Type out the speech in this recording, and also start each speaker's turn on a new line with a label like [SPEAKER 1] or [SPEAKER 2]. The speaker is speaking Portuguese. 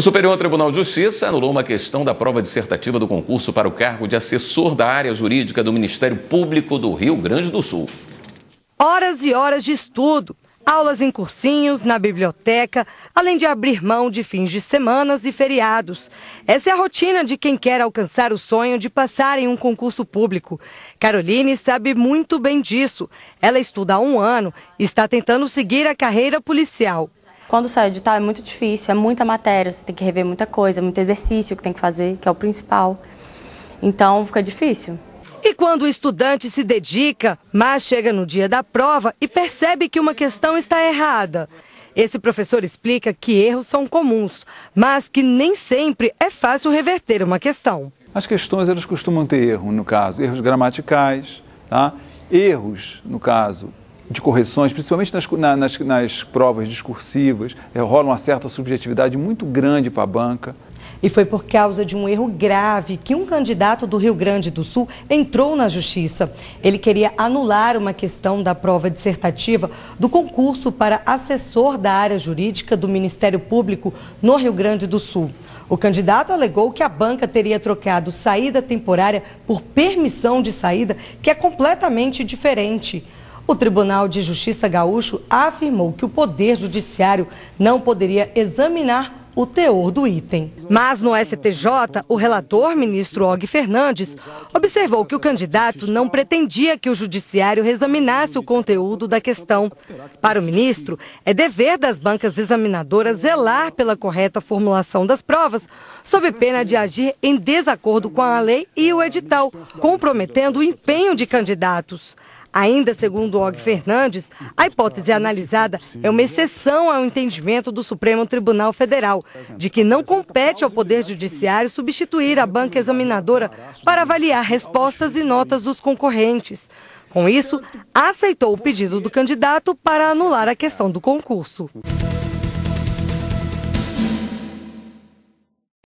[SPEAKER 1] O Superior Tribunal de Justiça anulou uma questão da prova dissertativa do concurso para o cargo de assessor da área jurídica do Ministério Público do Rio Grande do Sul.
[SPEAKER 2] Horas e horas de estudo, aulas em cursinhos, na biblioteca, além de abrir mão de fins de semanas e feriados. Essa é a rotina de quem quer alcançar o sonho de passar em um concurso público. Caroline sabe muito bem disso. Ela estuda há um ano e está tentando seguir a carreira policial. Quando sai o edital é muito difícil, é muita matéria, você tem que rever muita coisa, muito exercício que tem que fazer, que é o principal. Então fica difícil. E quando o estudante se dedica, mas chega no dia da prova e percebe que uma questão está errada. Esse professor explica que erros são comuns, mas que nem sempre é fácil reverter uma questão.
[SPEAKER 3] As questões elas costumam ter erro, no caso, erros gramaticais, tá? erros, no caso, de correções, principalmente nas, na, nas,
[SPEAKER 2] nas provas discursivas, é, rola uma certa subjetividade muito grande para a banca. E foi por causa de um erro grave que um candidato do Rio Grande do Sul entrou na justiça. Ele queria anular uma questão da prova dissertativa do concurso para assessor da área jurídica do Ministério Público no Rio Grande do Sul. O candidato alegou que a banca teria trocado saída temporária por permissão de saída, que é completamente diferente. O Tribunal de Justiça Gaúcho afirmou que o Poder Judiciário não poderia examinar o teor do item. Mas no STJ, o relator, ministro Og Fernandes, observou que o candidato não pretendia que o judiciário reexaminasse o conteúdo da questão. Para o ministro, é dever das bancas examinadoras zelar pela correta formulação das provas, sob pena de agir em desacordo com a lei e o edital, comprometendo o empenho de candidatos. Ainda segundo Og Fernandes, a hipótese analisada é uma exceção ao entendimento do Supremo Tribunal Federal de que não compete ao Poder Judiciário substituir a banca examinadora para avaliar respostas e notas dos concorrentes. Com isso, aceitou o pedido do candidato para anular a questão do concurso.